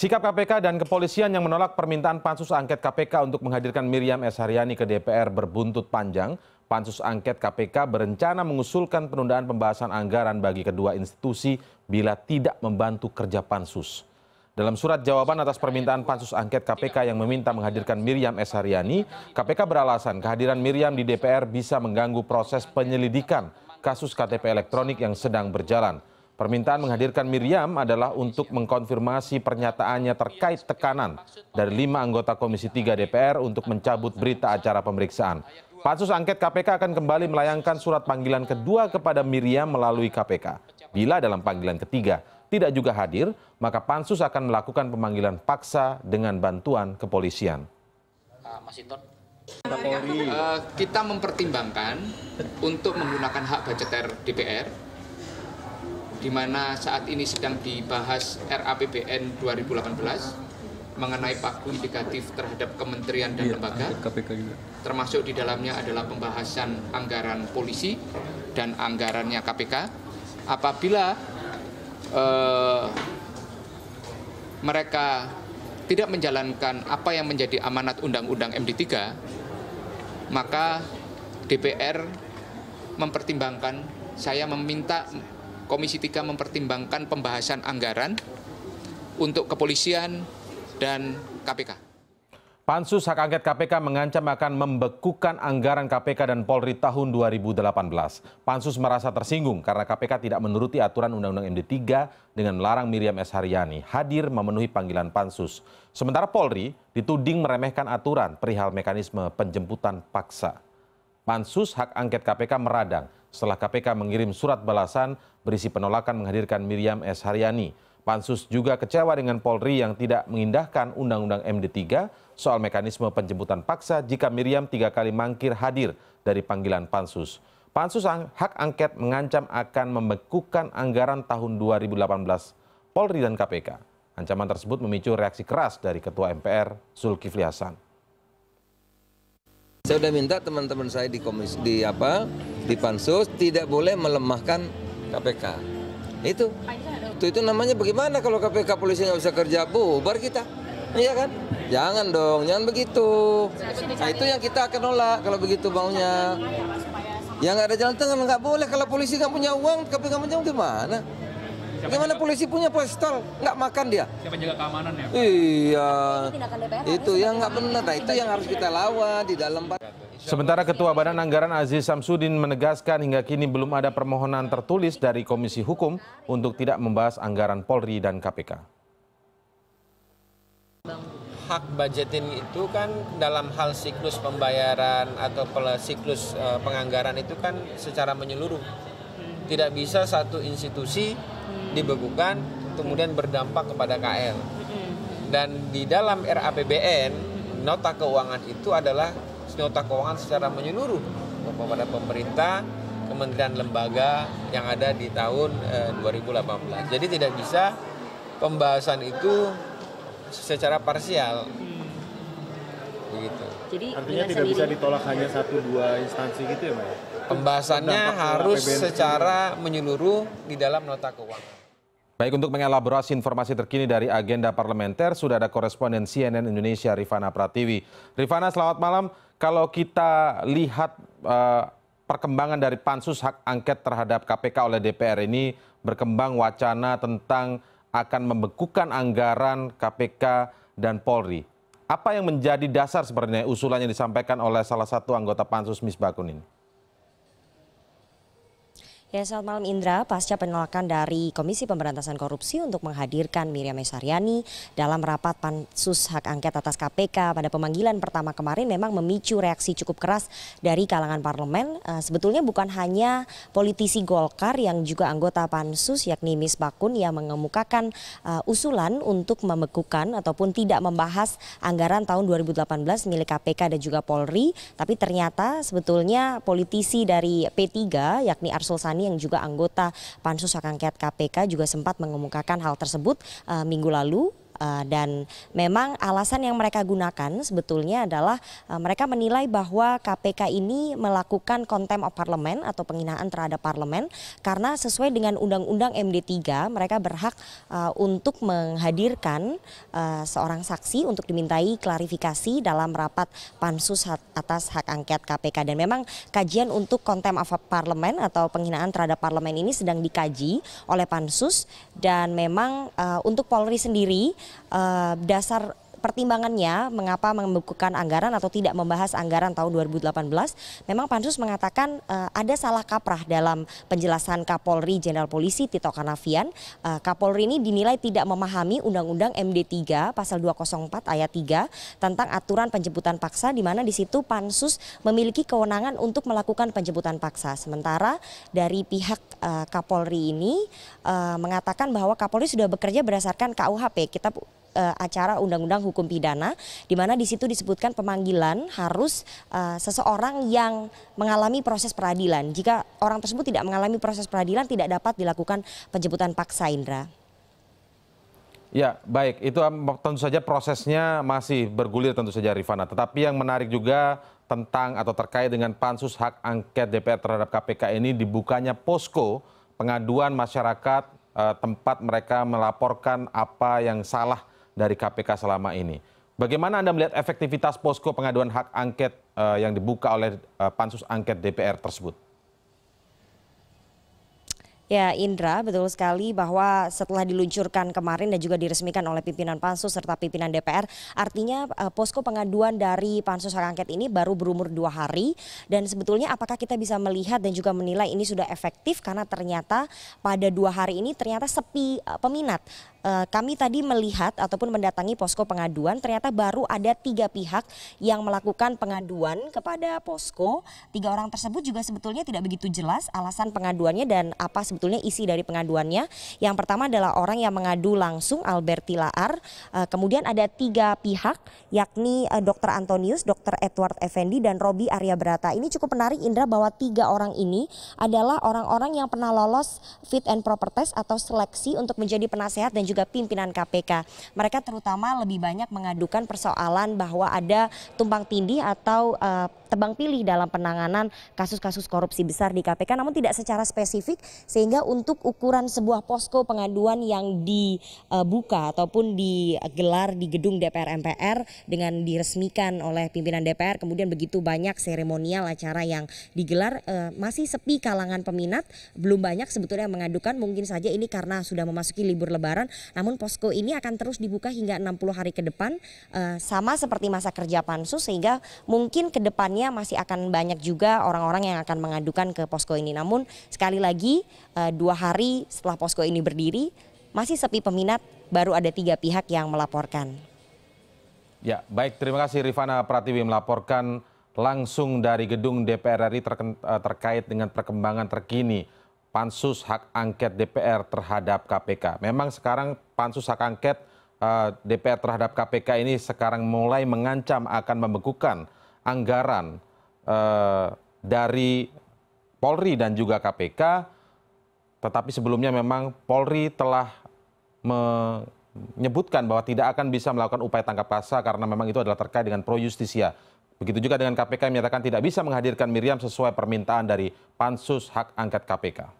Sikap KPK dan kepolisian yang menolak permintaan pansus angket KPK untuk menghadirkan Miriam S. Haryani ke DPR berbuntut panjang. Pansus angket KPK berencana mengusulkan penundaan pembahasan anggaran bagi kedua institusi bila tidak membantu kerja pansus. Dalam surat jawaban atas permintaan pansus angket KPK yang meminta menghadirkan Miriam S. Haryani, KPK beralasan kehadiran Miriam di DPR bisa mengganggu proses penyelidikan kasus KTP elektronik yang sedang berjalan. Permintaan menghadirkan Miriam adalah untuk mengkonfirmasi pernyataannya terkait tekanan dari lima anggota Komisi 3 DPR untuk mencabut berita acara pemeriksaan. Pansus angket KPK akan kembali melayangkan surat panggilan kedua kepada Miriam melalui KPK. Bila dalam panggilan ketiga tidak juga hadir, maka pansus akan melakukan pemanggilan paksa dengan bantuan kepolisian. Ah, eh, kita mempertimbangkan untuk menggunakan hak budgeter DPR di mana saat ini sedang dibahas RAPBN 2018 mengenai pagu indikatif terhadap kementerian dan iya, lembaga, termasuk di dalamnya adalah pembahasan anggaran polisi dan anggarannya KPK. Apabila eh, mereka tidak menjalankan apa yang menjadi amanat Undang-Undang MD3, maka DPR mempertimbangkan saya meminta Komisi 3 mempertimbangkan pembahasan anggaran untuk kepolisian dan KPK. Pansus hak angket KPK mengancam akan membekukan anggaran KPK dan Polri tahun 2018. Pansus merasa tersinggung karena KPK tidak menuruti aturan Undang-Undang MD3 dengan melarang Miriam S. Haryani hadir memenuhi panggilan Pansus. Sementara Polri dituding meremehkan aturan perihal mekanisme penjemputan paksa pansus hak angket KPK meradang setelah KPK mengirim surat balasan berisi penolakan menghadirkan Miriam S. Haryani. Pansus juga kecewa dengan Polri yang tidak mengindahkan Undang-Undang MD3 soal mekanisme penjemputan paksa jika Miriam tiga kali mangkir hadir dari panggilan Pansus. Pansus hak angket mengancam akan membekukan anggaran tahun 2018 Polri dan KPK. Ancaman tersebut memicu reaksi keras dari Ketua MPR Zulkifli Hasan. Saya sudah minta teman-teman saya di komisi di apa di pansus tidak boleh melemahkan KPK. Itu. Itu itu namanya bagaimana kalau KPK polisi nggak bisa kerja bubar kita. Iya kan? Jangan dong, jangan begitu. Nah itu yang kita akan nolak kalau begitu maunya. Yang nggak ada jalan tengah nggak boleh kalau polisi nggak punya uang, KPK punya uang gimana? Gimana polisi punya pistol nggak makan dia? Siapa jaga keamanan ya? Pak? Iya. Itu yang nggak benar. Nah, itu yang harus kita lawan di dalam. Sementara Ketua Badan Anggaran Aziz Samsudin menegaskan hingga kini belum ada permohonan tertulis dari Komisi Hukum untuk tidak membahas anggaran Polri dan KPK. Hak budgeting itu kan dalam hal siklus pembayaran atau siklus eh, penganggaran itu kan secara menyeluruh. Tidak bisa satu institusi Hmm. dibekukan kemudian berdampak kepada KL. Hmm. Dan di dalam RAPBN hmm. nota keuangan itu adalah nota keuangan secara menyeluruh kepada pemerintah, kementerian lembaga yang ada di tahun 2018. Eh, Jadi tidak bisa pembahasan itu secara parsial begitu. Jadi artinya tidak sendiri. bisa ditolak hanya satu dua instansi gitu ya, ya? Pak? Pembahasannya harus secara menyeluruh di dalam nota keuangan. Baik untuk mengelaborasi informasi terkini dari agenda parlementer sudah ada koresponden CNN Indonesia Rifana Pratiwi. Rifana selamat malam. Kalau kita lihat uh, perkembangan dari pansus hak angket terhadap KPK oleh DPR ini berkembang wacana tentang akan membekukan anggaran KPK dan Polri apa yang menjadi dasar sebenarnya usulan yang disampaikan oleh salah satu anggota pansus misbakun ini Ya, selamat malam Indra. Pasca penolakan dari Komisi Pemberantasan Korupsi untuk menghadirkan Miriam Esaryani dalam rapat pansus hak angket atas KPK pada pemanggilan pertama kemarin memang memicu reaksi cukup keras dari kalangan parlemen. Eh, sebetulnya bukan hanya politisi Golkar yang juga anggota pansus yakni Miss Bakun yang mengemukakan eh, usulan untuk membekukan ataupun tidak membahas anggaran tahun 2018 milik KPK dan juga Polri, tapi ternyata sebetulnya politisi dari P3 yakni Arsul Sani yang juga anggota pansus hak angket KPK juga sempat mengemukakan hal tersebut uh, minggu lalu Eh, dan memang alasan yang mereka gunakan sebetulnya adalah eh, mereka menilai bahwa KPK ini melakukan contempt of parlemen atau penghinaan terhadap parlemen karena sesuai dengan undang-undang MD3 mereka berhak eh, untuk menghadirkan seorang saksi untuk dimintai klarifikasi dalam rapat pansus atas hak angket KPK dan memang kajian untuk contempt of parlemen atau penghinaan terhadap parlemen ini sedang dikaji oleh pansus dan memang uh, untuk Polri sendiri uh, dasar pertimbangannya mengapa membekukan anggaran atau tidak membahas anggaran tahun 2018 memang Pansus mengatakan uh, ada salah kaprah dalam penjelasan Kapolri Jenderal Polisi Tito Karnavian uh, Kapolri ini dinilai tidak memahami Undang-Undang MD3 pasal 204 ayat 3 tentang aturan penjemputan paksa di mana di situ Pansus memiliki kewenangan untuk melakukan penjemputan paksa sementara dari pihak uh, Kapolri ini uh, mengatakan bahwa Kapolri sudah bekerja berdasarkan KUHP Kita uh, acara Undang-Undang Hukum Pidana di mana di situ disebutkan pemanggilan harus uh, seseorang yang mengalami proses peradilan. Jika orang tersebut tidak mengalami proses peradilan tidak dapat dilakukan penjemputan paksa Indra. Ya, baik. Itu tentu saja prosesnya masih bergulir tentu saja Rifana. Tetapi yang menarik juga tentang atau terkait dengan pansus hak angket DPR terhadap KPK ini dibukanya posko pengaduan masyarakat eh, tempat mereka melaporkan apa yang salah dari kpk selama ini. Bagaimana Anda melihat efektivitas posko pengaduan hak angket eh, yang dibuka oleh eh, pansus angket DPR tersebut? Ya Indra, betul sekali bahwa setelah diluncurkan kemarin dan juga diresmikan oleh pimpinan Pansus serta pimpinan DPR, artinya eh, posko pengaduan dari Pansus Hak Angket ini baru berumur dua hari dan sebetulnya apakah kita bisa melihat dan juga menilai ini sudah efektif karena ternyata pada dua hari ini ternyata sepi eh, peminat Eh, kami tadi melihat ataupun mendatangi posko pengaduan ternyata baru ada tiga pihak yang melakukan pengaduan kepada posko. Tiga orang tersebut juga sebetulnya tidak begitu jelas alasan pengaduannya dan apa sebetulnya isi dari pengaduannya. Yang pertama adalah orang yang mengadu langsung Alberti Laar. Eh, kemudian ada tiga pihak yakni eh, Dr. Antonius, Dr. Edward Effendi dan Robi Arya Berata. Ini cukup menarik Indra bahwa tiga orang ini adalah orang-orang yang pernah lolos fit and proper test atau seleksi untuk menjadi penasehat dan juga pimpinan KPK. Mereka terutama lebih banyak mengadukan persoalan bahwa ada tumpang tindih atau uh, tebang pilih dalam penanganan kasus-kasus korupsi besar di KPK namun tidak secara spesifik sehingga untuk ukuran sebuah posko pengaduan yang dibuka ataupun digelar di gedung DPR MPR dengan diresmikan oleh pimpinan DPR kemudian begitu banyak seremonial acara yang digelar eh, masih sepi kalangan peminat belum banyak sebetulnya yang mengadukan mungkin saja ini karena sudah memasuki libur lebaran namun posko ini akan terus dibuka hingga 60 hari ke depan uh, sama seperti masa kerja pansus sehingga mungkin ke depannya masih akan banyak juga orang-orang yang akan mengadukan ke posko ini. Namun sekali lagi uh, dua hari setelah posko ini berdiri masih sepi peminat baru ada tiga pihak yang melaporkan. Ya, baik. Terima kasih Rifana Pratiwi melaporkan langsung dari gedung DPR RI eh, terkait dengan perkembangan terkini pansus hak angket DPR terhadap KPK. Memang sekarang pansus hak angket uh, eh, DPR terhadap KPK ini sekarang mulai mengancam akan membekukan anggaran uh, dari Polri dan juga KPK. Tetapi sebelumnya memang Polri telah menyebutkan bahwa tidak akan bisa melakukan upaya tangkap paksa karena memang itu adalah terkait dengan pro justisia. Begitu juga dengan KPK yang menyatakan tidak bisa menghadirkan Miriam sesuai permintaan dari pansus hak angket KPK.